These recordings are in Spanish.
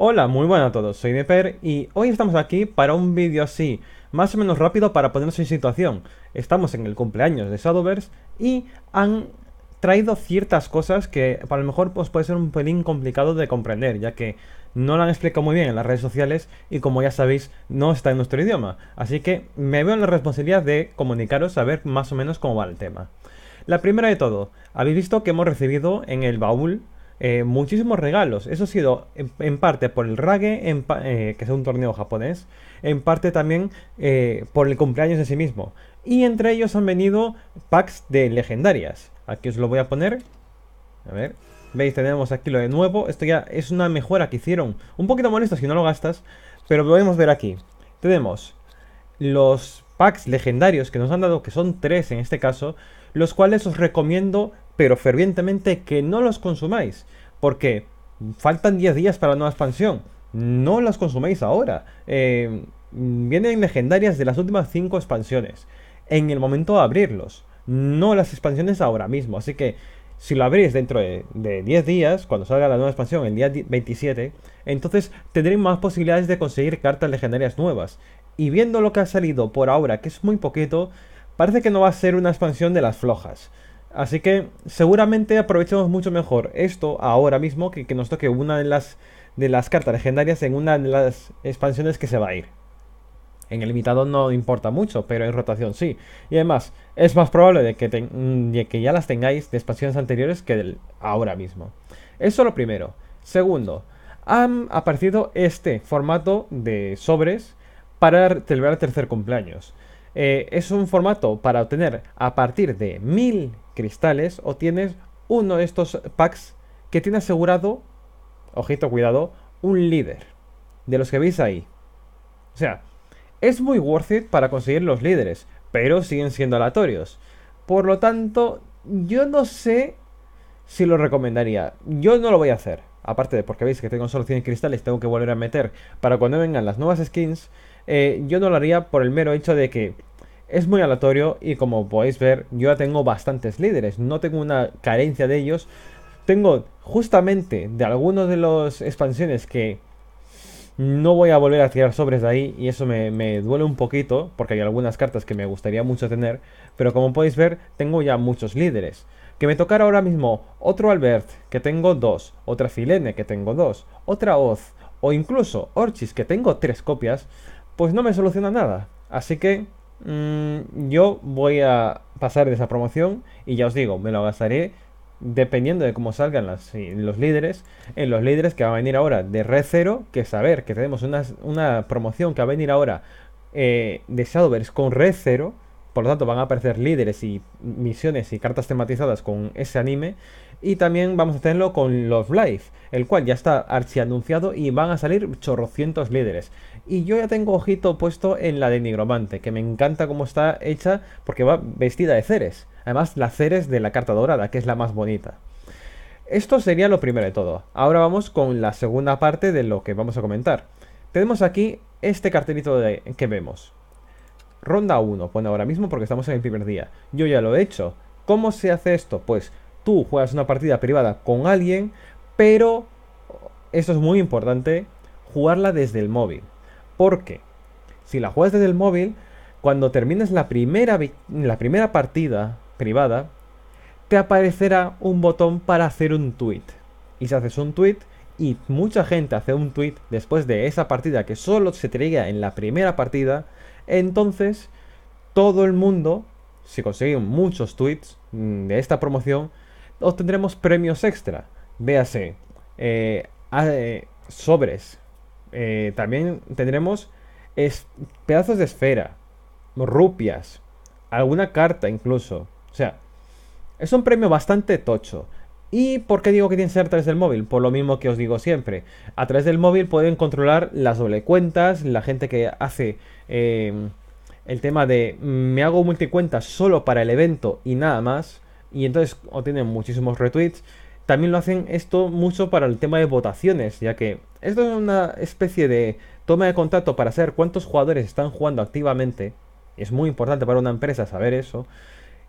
Hola, muy buenas a todos, soy Deper y hoy estamos aquí para un vídeo así, más o menos rápido para ponernos en situación. Estamos en el cumpleaños de Shadowverse y han traído ciertas cosas que para lo mejor pues, puede ser un pelín complicado de comprender, ya que no lo han explicado muy bien en las redes sociales y como ya sabéis no está en nuestro idioma. Así que me veo en la responsabilidad de comunicaros a ver más o menos cómo va el tema. La primera de todo, habéis visto que hemos recibido en el baúl eh, muchísimos regalos. Eso ha sido en, parte por el Rage, eh, que es un torneo japonés, en parte también eh, por el cumpleaños de sí mismo. Y entre ellos han venido packs de legendarias. Aquí os lo voy a poner. A ver. Veis, tenemos aquí lo de nuevo. Esto ya es una mejora que hicieron. Un poquito molesto si no lo gastas. Pero podemos ver aquí. Tenemos los packs legendarios que nos han dado, que son tres en este caso, los cuales os recomiendo pero fervientemente que no los consumáis, porque faltan 10 días para la nueva expansión. No las consuméis ahora. Eh, vienen legendarias de las últimas 5 expansiones. En el momento de abrirlos. No las expansiones ahora mismo. Así que si lo abrís dentro de, de 10 días, cuando salga la nueva expansión, el día 27, entonces tendréis más posibilidades de conseguir cartas legendarias nuevas. Y viendo lo que ha salido por ahora, que es muy poquito, parece que no va a ser una expansión de las flojas. Así que seguramente aprovechemos mucho mejor esto ahora mismo que que nos toque una de las, de las cartas legendarias en una de las expansiones que se va a ir. En el limitado no importa mucho, pero en rotación sí. Y además, es más probable de que, mm, que ya las tengáis de expansiones anteriores que del ahora mismo. Eso lo primero. Segundo, han aparecido este formato de sobres para celebrar el tercer cumpleaños. Eh, es un formato para obtener a partir de 1000 cristales o tienes uno de estos packs que tiene asegurado, ojito, cuidado, un líder. De los que veis ahí. O sea, es muy worth it para conseguir los líderes, pero siguen siendo aleatorios. Por lo tanto, yo no sé si lo recomendaría. Yo no lo voy a hacer. Aparte de porque veis que tengo solo 100 cristales, tengo que volver a meter para cuando vengan las nuevas skins. Eh, yo no lo haría por el mero hecho de que es muy aleatorio y como podéis ver, yo ya tengo bastantes líderes, no tengo una carencia de ellos. Tengo justamente de algunos de los expansiones que no voy a volver a tirar sobres de ahí y eso me, me, duele un poquito porque hay algunas cartas que me gustaría mucho tener. Pero como podéis ver, tengo ya muchos líderes. Que me tocara ahora mismo otro Albert, que tengo dos, otra Filene, que tengo dos, otra Oz, o incluso Orchis, que tengo tres copias, pues no me soluciona nada. Así que Mm, yo voy a pasar de esa promoción y ya os digo, me lo gastaré dependiendo de cómo salgan los líderes, en los líderes que va a venir ahora de Red Zero, que saber que tenemos una, promoción que va a venir ahora eh, de Shadowverse con Red Zero por lo tanto, van a aparecer líderes y misiones y cartas tematizadas con ese anime. Y también vamos a hacerlo con Love Live, el cual ya está archi anunciado y van a salir chorrocientos líderes. Y yo ya tengo ojito puesto en la de Nigromante, que me encanta cómo está hecha porque va vestida de Ceres. Además, la Ceres de la carta dorada, que es la más bonita. Esto sería lo primero de todo. Ahora vamos con la segunda parte de lo que vamos a comentar. Tenemos aquí este cartelito de, que vemos. Ronda 1, pone ahora mismo porque estamos en el primer día. Yo ya lo he hecho. ¿Cómo se hace esto? Pues tú juegas una partida privada con alguien, pero esto es muy importante, jugarla desde el móvil. Porque si la juegas desde el móvil, cuando termines la primera, la primera partida privada, te aparecerá un botón para hacer un tweet. Y si haces un tweet, y mucha gente hace un tweet después de esa partida que solo se te llega en la primera partida, entonces, todo el mundo, si conseguimos muchos tweets mm, de esta promoción, obtendremos premios extra. Véase, eh, eh, sobres. Eh, también tendremos pedazos de esfera, rupias, alguna carta incluso. O sea, es un premio bastante tocho. ¿Y por qué digo que tiene que ser a través del móvil? Por lo mismo que os digo siempre. A través del móvil pueden controlar las doble cuentas, la gente que hace eh, el tema de mm, me hago multicuentas solo para el evento y nada más. Y entonces obtienen muchísimos retweets. También lo hacen esto mucho para el tema de votaciones, ya que esto es una especie de toma de contacto para saber cuántos jugadores están jugando activamente. Es muy importante para una empresa saber eso.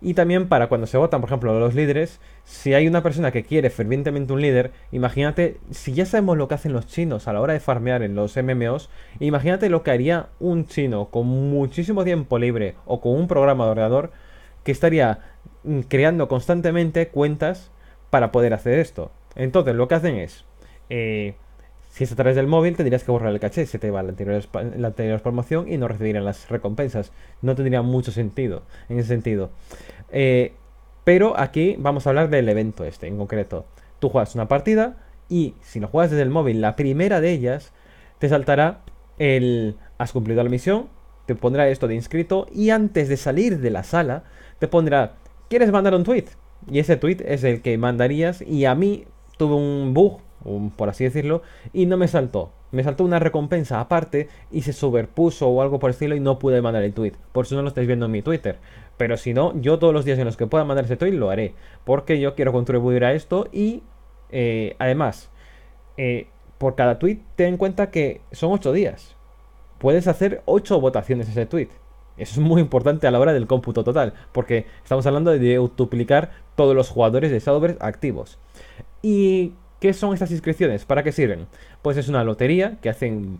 Y también para cuando se votan, por ejemplo, los líderes, si hay una persona que quiere fervientemente un líder, imagínate, si ya sabemos lo que hacen los chinos a la hora de farmear en los MMOs, imagínate lo que haría un chino con muchísimo tiempo libre o con un programa de ordenador que estaría mm, creando constantemente cuentas para poder hacer esto. Entonces, lo que hacen es... Eh, si es a través del móvil, tendrías que borrar el caché, se te va la anterior, la promoción y no recibirían las recompensas. No tendría mucho sentido en ese sentido. Eh, pero aquí vamos a hablar del evento este en concreto. Tú juegas una partida y si lo juegas desde el móvil, la primera de ellas, te saltará el has cumplido la misión, te pondrá esto de inscrito y antes de salir de la sala, te pondrá, ¿quieres mandar un tweet? Y ese tweet es el que mandarías y a mí tuve un bug por así decirlo, y no me saltó. Me saltó una recompensa aparte y se superpuso o algo por el estilo y no pude mandar el tweet. Por si no lo estáis viendo en mi Twitter. Pero si no, yo todos los días en los que pueda mandar ese tweet lo haré. Porque yo quiero contribuir a esto y eh, además, eh, por cada tweet ten en cuenta que son 8 días. Puedes hacer 8 votaciones ese tweet. Eso es muy importante a la hora del cómputo total, porque estamos hablando de duplicar todos los jugadores de Shadowverse activos. Y ¿Qué son estas inscripciones? ¿Para qué sirven? Pues es una lotería que hacen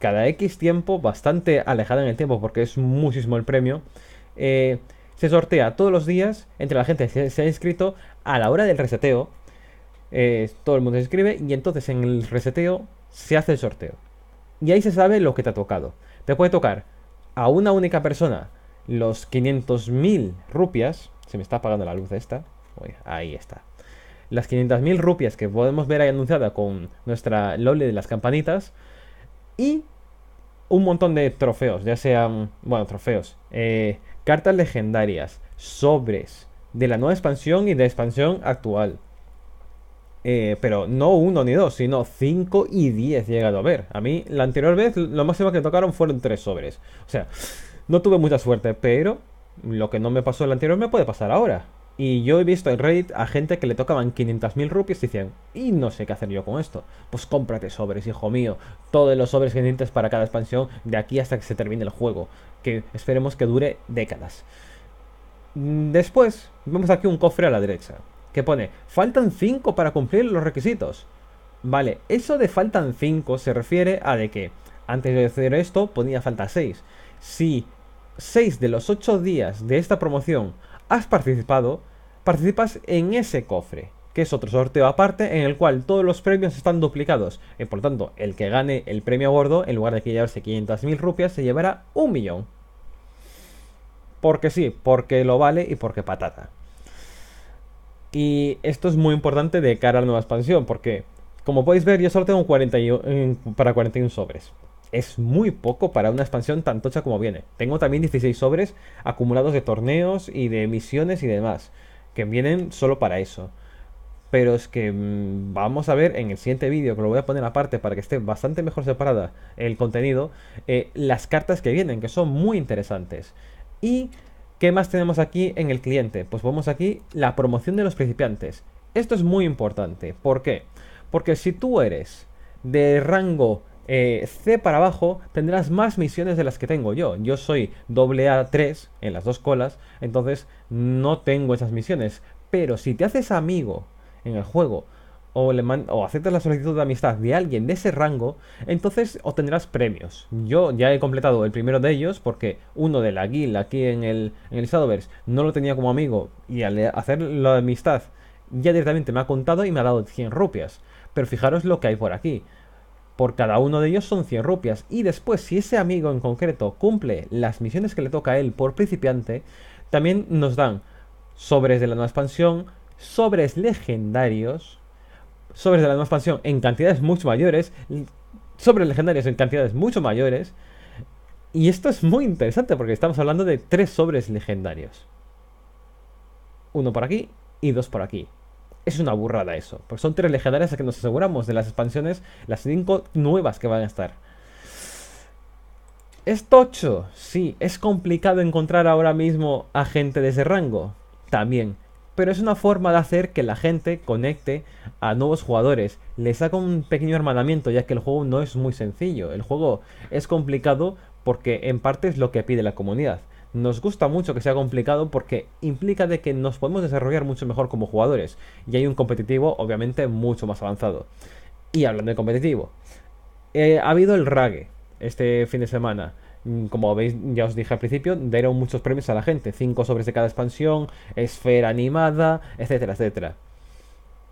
cada X tiempo, bastante alejada en el tiempo porque es muchísimo el premio. Eh, se sortea todos los días entre la gente que se ha inscrito a la hora del reseteo. Eh, todo el mundo se inscribe y entonces en el reseteo se hace el sorteo. Y ahí se sabe lo que te ha tocado. Te puede tocar a una única persona los 500.000 rupias. Se me está apagando la luz esta. Ahí está las 500.000 rupias que podemos ver ahí anunciada con nuestra Loli de las campanitas. Y un montón de trofeos, ya sean, bueno, trofeos, eh, cartas legendarias, sobres de la nueva expansión y de expansión actual. Eh, pero no uno ni dos, sino cinco y 10 llegado a ver. A mí, la anterior vez, lo máximo que tocaron fueron tres sobres. O sea, no tuve mucha suerte, pero lo que no me pasó la anterior me puede pasar ahora. Y yo he visto en Reddit a gente que le tocaban 500.000 rupias y decían, y no sé qué hacer yo con esto. Pues cómprate sobres, hijo mío. Todos los sobres que necesites para cada expansión de aquí hasta que se termine el juego. Que esperemos que dure décadas. Mm, después, vemos aquí un cofre a la derecha. Que pone, faltan 5 para cumplir los requisitos. Vale, eso de faltan 5 se refiere a de que antes de hacer esto ponía falta 6. Si 6 de los 8 días de esta promoción has participado, participas en ese cofre, que es otro sorteo aparte en el cual todos los premios están duplicados. Y eh, por tanto, el que gane el premio gordo, en lugar de que llevarse 500.000 rupias, se llevará un millón. Porque sí, porque lo vale y porque patata. Y esto es muy importante de cara a la nueva expansión, porque como podéis ver, yo solo tengo eh, para 41 sobres es muy poco para una expansión tan tocha como viene. Tengo también 16 sobres acumulados de torneos y de misiones y demás, que vienen solo para eso. Pero es que mm, vamos a ver en el siguiente vídeo, que lo voy a poner aparte para que esté bastante mejor separada el contenido, eh, las cartas que vienen, que son muy interesantes. Y, ¿qué más tenemos aquí en el cliente? Pues vemos aquí la promoción de los principiantes. Esto es muy importante. ¿Por qué? Porque si tú eres de rango eh, C para abajo tendrás más misiones de las que tengo yo. Yo soy doble A3 en las dos colas, entonces no tengo esas misiones. Pero si te haces amigo en el juego o, o aceptas la solicitud de amistad de alguien de ese rango, entonces obtendrás premios. Yo ya he completado el primero de ellos porque uno de la guild aquí en el, en el Shadowverse no lo tenía como amigo y al hacer la amistad ya directamente me ha contado y me ha dado 100 rupias. Pero fijaros lo que hay por aquí. Por cada uno de ellos son 100 rupias. Y después, si ese amigo en concreto cumple las misiones que le toca a él por principiante, también nos dan sobres de la nueva expansión, sobres legendarios, sobres de la nueva expansión en cantidades mucho mayores, sobres legendarios en cantidades mucho mayores. Y esto es muy interesante porque estamos hablando de tres sobres legendarios. Uno por aquí y dos por aquí. Es una burrada eso. Porque son tres legendarias a que nos aseguramos de las expansiones, las cinco nuevas que van a estar. Es tocho, sí, es complicado encontrar ahora mismo a gente de ese rango, también. Pero es una forma de hacer que la gente conecte a nuevos jugadores. les haga un pequeño hermanamiento, ya que el juego no es muy sencillo. El juego es complicado porque en parte es lo que pide la comunidad nos gusta mucho que sea complicado porque implica de que nos podemos desarrollar mucho mejor como jugadores y hay un competitivo obviamente mucho más avanzado. Y hablando de competitivo, eh, ha habido el Rage este fin de semana. Mm, como veis, ya os dije al principio, dieron muchos premios a la gente. 5 sobres de cada expansión, esfera animada, etcétera, etcétera.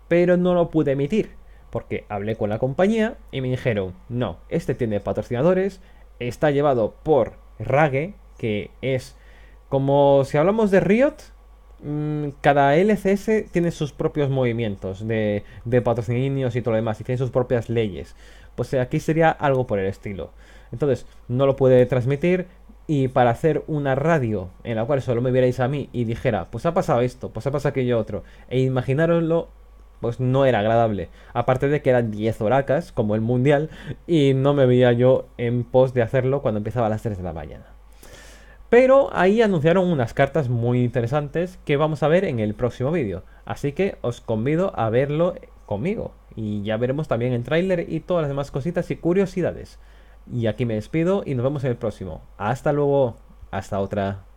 Pero no lo pude emitir, porque hablé con la compañía y me dijeron, no, este tiene patrocinadores, está llevado por Rage, que es como si hablamos de Riot, mm, cada LCS tiene sus propios movimientos de, patrocinios y todo lo demás, y tiene sus propias leyes. Pues eh, aquí sería algo por el estilo. Entonces, no lo puede transmitir, y para hacer una radio en la cual solo me vierais a mí y dijera, pues ha pasado esto, pues ha pasado aquello otro, e imaginaroslo, pues no era agradable. Aparte de que eran 10 horacas, como el mundial, y no me veía yo en pos de hacerlo cuando empezaba a las 3 de la mañana. Pero ahí anunciaron unas cartas muy interesantes que vamos a ver en el próximo vídeo. Así que os convido a verlo conmigo. Y ya veremos también el tráiler y todas las demás cositas y curiosidades. Y aquí me despido y nos vemos en el próximo. Hasta luego. Hasta otra.